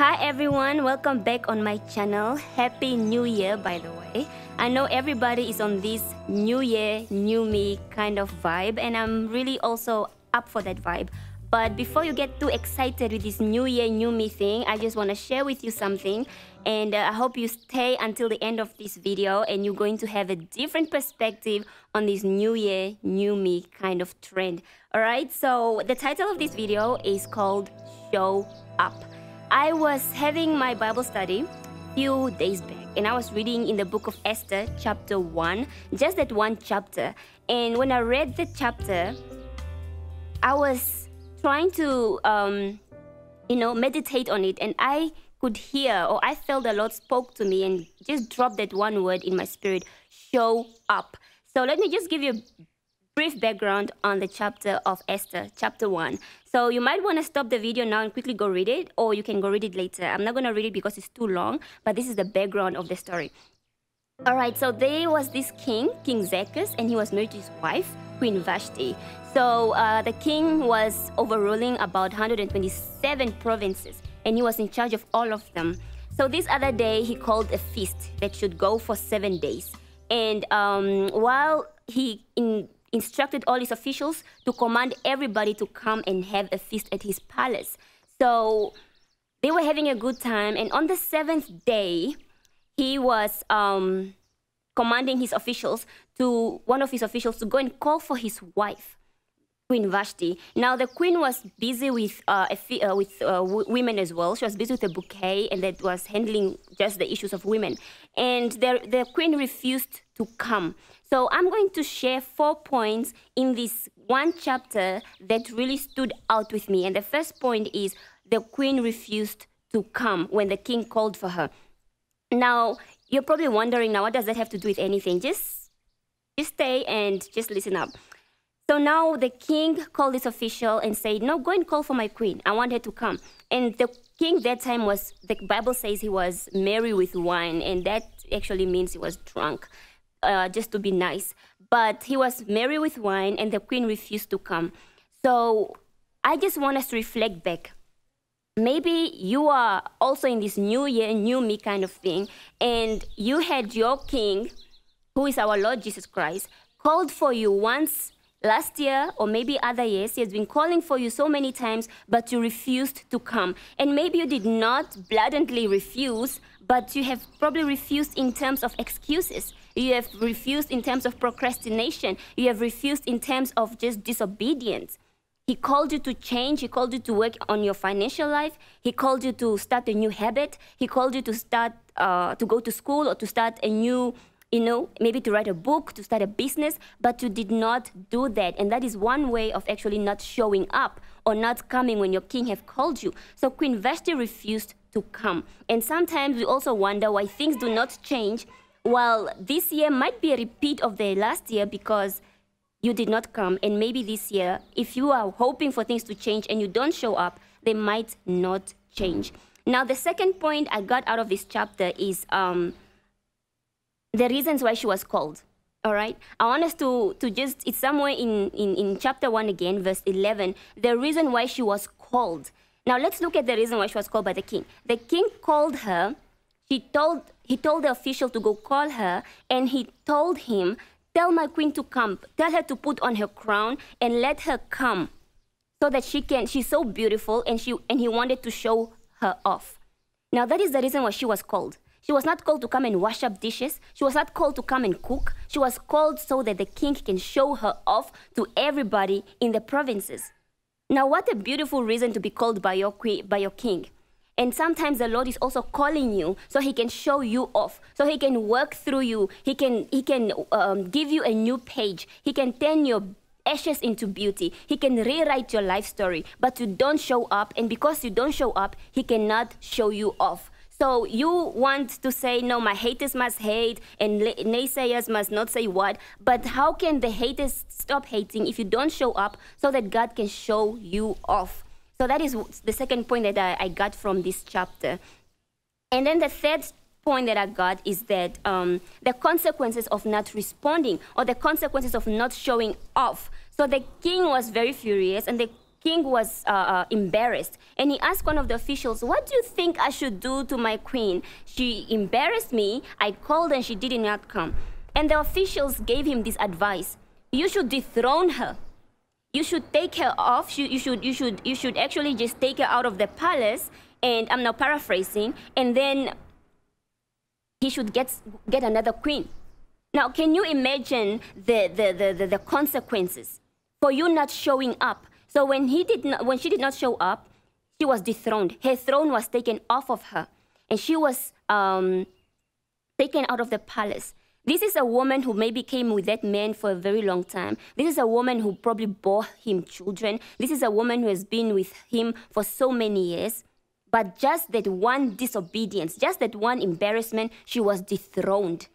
Hi everyone, welcome back on my channel. Happy New Year by the way. I know everybody is on this New Year, New Me kind of vibe and I'm really also up for that vibe. But before you get too excited with this New Year, New Me thing, I just want to share with you something and uh, I hope you stay until the end of this video and you're going to have a different perspective on this new year, new me kind of trend. Alright, so the title of this video is called Show Up. I was having my Bible study few days back and I was reading in the book of Esther, chapter 1, just that one chapter. And when I read the chapter, I was trying to, um, you know, meditate on it, and I could hear, or I felt the Lord spoke to me and just dropped that one word in my spirit show up. So let me just give you a brief background on the chapter of Esther, chapter 1. So you might want to stop the video now and quickly go read it, or you can go read it later. I'm not going to read it because it's too long, but this is the background of the story. All right, so there was this king, King Zacchaeus, and he was married to his wife, Queen Vashti. So uh, the king was overruling about 127 provinces, and he was in charge of all of them. So this other day, he called a feast that should go for seven days. And um, while he in instructed all his officials to command everybody to come and have a feast at his palace. So they were having a good time, and on the seventh day, he was um, commanding his officials to one of his officials to go and call for his wife Queen Vashti. Now, the queen was busy with uh, uh, with uh, women as well. She was busy with a bouquet and that was handling just the issues of women. And the, the queen refused to come. So I'm going to share four points in this one chapter that really stood out with me. And the first point is the queen refused to come when the king called for her. Now, you're probably wondering now, what does that have to do with anything? Just, just stay and just listen up. So now the king called his official and said, No, go and call for my queen. I want her to come. And the king that time was, the Bible says he was merry with wine, and that actually means he was drunk, uh, just to be nice. But he was merry with wine, and the queen refused to come. So I just want us to reflect back. Maybe you are also in this new year, new me kind of thing, and you had your king, who is our Lord Jesus Christ, called for you once last year or maybe other years. He has been calling for you so many times, but you refused to come. And maybe you did not blatantly refuse, but you have probably refused in terms of excuses. You have refused in terms of procrastination. You have refused in terms of just disobedience. He called you to change. He called you to work on your financial life. He called you to start a new habit. He called you to start uh, to go to school or to start a new you know, maybe to write a book, to start a business, but you did not do that. And that is one way of actually not showing up or not coming when your king have called you. So Queen Vashti refused to come. And sometimes we also wonder why things do not change. Well, this year might be a repeat of the last year because you did not come. And maybe this year, if you are hoping for things to change and you don't show up, they might not change. Now, the second point I got out of this chapter is um, the reasons why she was called. All right. I want us to, to just, it's somewhere in, in, in chapter 1 again, verse 11, the reason why she was called. Now let's look at the reason why she was called by the king. The king called her. He told, he told the official to go call her, and he told him, Tell my queen to come. Tell her to put on her crown and let her come so that she can, she's so beautiful, and, she, and he wanted to show her off. Now that is the reason why she was called. She was not called to come and wash up dishes. She was not called to come and cook. She was called so that the king can show her off to everybody in the provinces. Now, what a beautiful reason to be called by your, by your king. And sometimes the Lord is also calling you so he can show you off, so he can work through you, he can, he can um, give you a new page, he can turn your ashes into beauty, he can rewrite your life story. But you don't show up, and because you don't show up, he cannot show you off. So you want to say, no, my haters must hate and naysayers must not say what, but how can the haters stop hating if you don't show up so that God can show you off? So that is the second point that I, I got from this chapter. And then the third point that I got is that um, the consequences of not responding or the consequences of not showing off. So the king was very furious, and the king was uh, uh, embarrassed and he asked one of the officials, What do you think I should do to my queen? She embarrassed me, I called and she did not come. And the officials gave him this advice You should dethrone her. You should take her off. You, you, should, you, should, you should actually just take her out of the palace. And I'm now paraphrasing. And then he should get, get another queen. Now, can you imagine the, the, the, the, the consequences for you not showing up so when, he did not, when she did not show up, she was dethroned. Her throne was taken off of her, and she was um, taken out of the palace. This is a woman who maybe came with that man for a very long time. This is a woman who probably bore him children. This is a woman who has been with him for so many years. But just that one disobedience, just that one embarrassment, she was dethroned.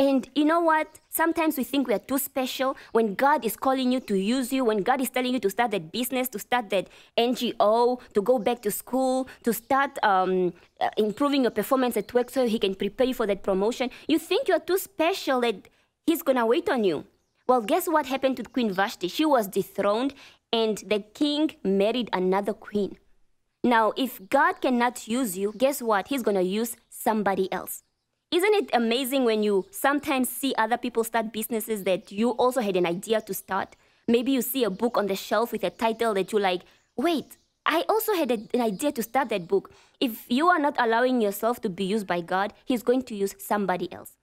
And you know what? Sometimes we think we are too special when God is calling you to use you, when God is telling you to start that business, to start that NGO, to go back to school, to start um, uh, improving your performance at work so He can prepare you for that promotion. You think you are too special that He's going to wait on you. Well, guess what happened to Queen Vashti? She was dethroned, and the king married another queen. Now, if God cannot use you, guess what? He's going to use somebody else. Isn't it amazing when you sometimes see other people start businesses that you also had an idea to start? Maybe you see a book on the shelf with a title that you like, wait, I also had a, an idea to start that book. If you are not allowing yourself to be used by God, He's going to use somebody else.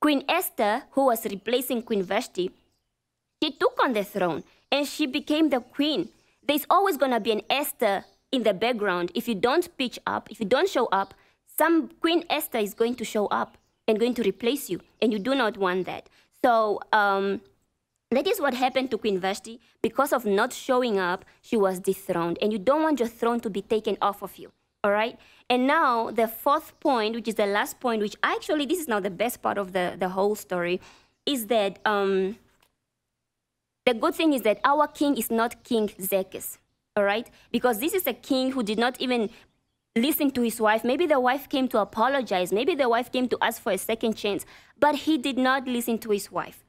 Queen Esther, who was replacing Queen Vashti, she took on the throne and she became the queen. There's always going to be an Esther in the background if you don't pitch up, if you don't show up, some Queen Esther is going to show up and going to replace you, and you do not want that. So um, that is what happened to Queen Vashti. Because of not showing up, she was dethroned, and you don't want your throne to be taken off of you. All right. And now the fourth point, which is the last point, which actually this is now the best part of the the whole story, is that. Um, the good thing is that our king is not King Zekes, all right? Because this is a king who did not even listen to his wife. Maybe the wife came to apologize. Maybe the wife came to ask for a second chance, but he did not listen to his wife.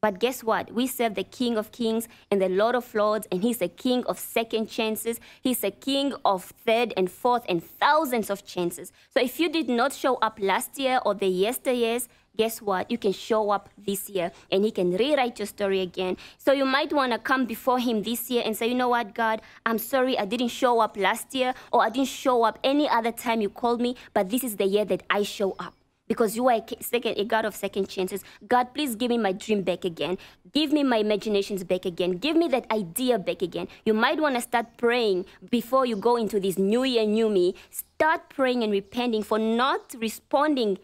But guess what? We serve the King of Kings and the Lord of Lords, and He's the King of second chances. He's the King of third and fourth and thousands of chances. So if you did not show up last year or the yesteryears, guess what? You can show up this year and He can rewrite your story again. So you might want to come before Him this year and say, you know what, God, I'm sorry I didn't show up last year or I didn't show up any other time you called me, but this is the year that I show up because you are a, second, a God of second chances. God, please give me my dream back again. Give me my imaginations back again. Give me that idea back again. You might want to start praying before you go into this new year, new me. Start praying and repenting for not responding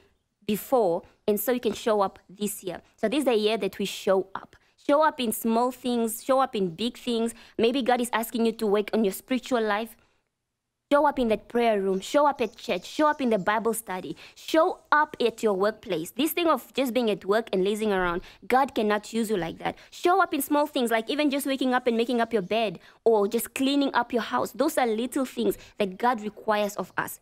before, and so you can show up this year. So this is the year that we show up. Show up in small things, show up in big things. Maybe God is asking you to work on your spiritual life. Show up in that prayer room, show up at church, show up in the Bible study, show up at your workplace. This thing of just being at work and lazing around, God cannot use you like that. Show up in small things, like even just waking up and making up your bed or just cleaning up your house. Those are little things that God requires of us.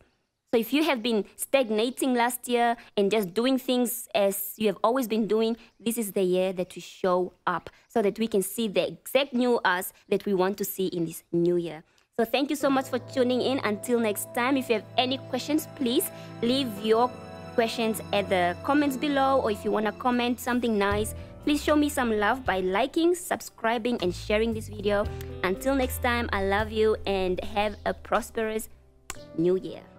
So if you have been stagnating last year and just doing things as you have always been doing, this is the year that we show up so that we can see the exact new us that we want to see in this new year. So thank you so much for tuning in. Until next time, if you have any questions, please leave your questions at the comments below or if you want to comment something nice, please show me some love by liking, subscribing and sharing this video. Until next time, I love you and have a prosperous new year.